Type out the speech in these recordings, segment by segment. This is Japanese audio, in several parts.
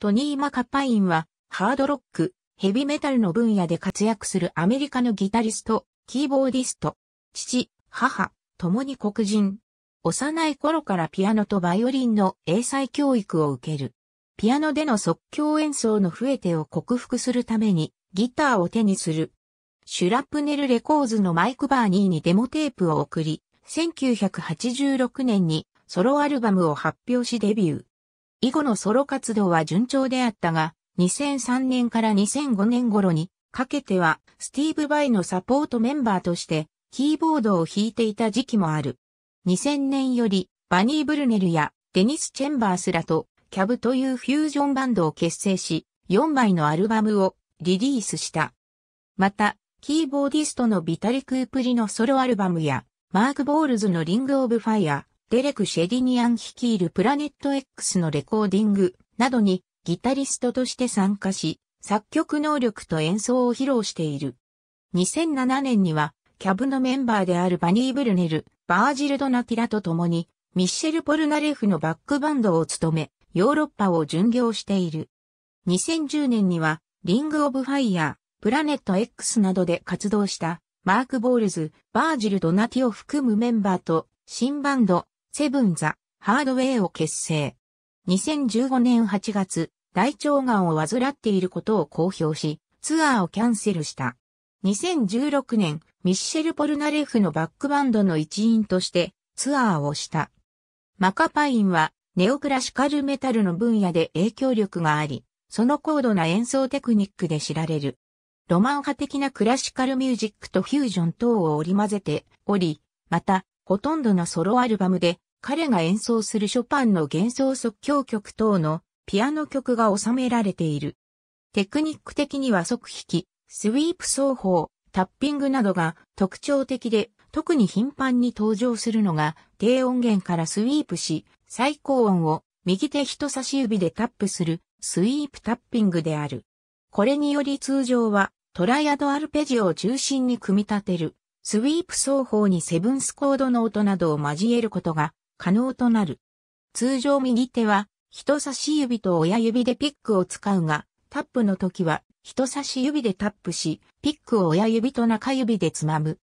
トニー・マカパインは、ハードロック、ヘビメタルの分野で活躍するアメリカのギタリスト、キーボーディスト、父、母、共に黒人。幼い頃からピアノとバイオリンの英才教育を受ける。ピアノでの即興演奏の増えてを克服するためにギターを手にする。シュラプネルレコーズのマイク・バーニーにデモテープを送り、1986年にソロアルバムを発表しデビュー。以後のソロ活動は順調であったが、2003年から2005年頃にかけてはスティーブ・バイのサポートメンバーとしてキーボードを弾いていた時期もある。2000年よりバニー・ブルネルやデニス・チェンバースらとキャブというフュージョンバンドを結成し、4枚のアルバムをリリースした。また、キーボーディストのビタリ・クープリのソロアルバムや、マーク・ボールズのリング・オブ・ファイア、デレク・シェディニアン率いるプラネット X のレコーディングなどにギタリストとして参加し、作曲能力と演奏を披露している。2007年には、キャブのメンバーであるバニー・ブルネル、バージル・ドナティラと共に、ミッシェル・ポルナレフのバックバンドを務め、ヨーロッパを巡業している。2010年には、リング・オブ・ファイヤー、プラネット X などで活動した、マーク・ボールズ、バージル・ドナティを含むメンバーと、新バンド、セブンザ・ハードウェイを結成。2015年8月、大腸がんを患っていることを公表し、ツアーをキャンセルした。2016年、ミッシェル・ポルナレフのバックバンドの一員としてツアーをした。マカパインはネオクラシカルメタルの分野で影響力があり、その高度な演奏テクニックで知られる。ロマン派的なクラシカルミュージックとフュージョン等を織り交ぜており、また、ほとんどのソロアルバムで、彼が演奏するショパンの幻想即興曲等のピアノ曲が収められている。テクニック的には即弾き、スウィープ奏法、タッピングなどが特徴的で、特に頻繁に登場するのが低音源からスイープし、最高音を右手人差し指でタップするスイープタッピングである。これにより通常はトライアドアルペジオを中心に組み立てるスウィープ奏法にセブンスコードの音などを交えることが可能となる。通常右手は人差し指と親指でピックを使うが、タップの時は人差し指でタップし、ピックを親指と中指でつまむ。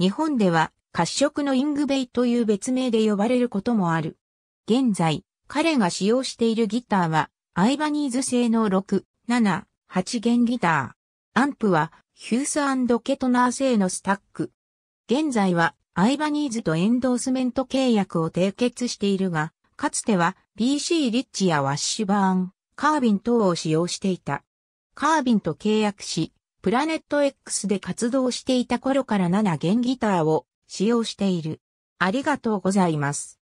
日本では褐色のイングベイという別名で呼ばれることもある。現在、彼が使用しているギターはアイバニーズ製の6、7、8弦ギター。アンプはヒュースケトナー製のスタック。現在はアイバニーズとエンドースメント契約を締結しているが、かつては BC リッチやワッシュバーン、カービン等を使用していた。カービンと契約し、プラネット X で活動していた頃から7弦ギターを使用している。ありがとうございます。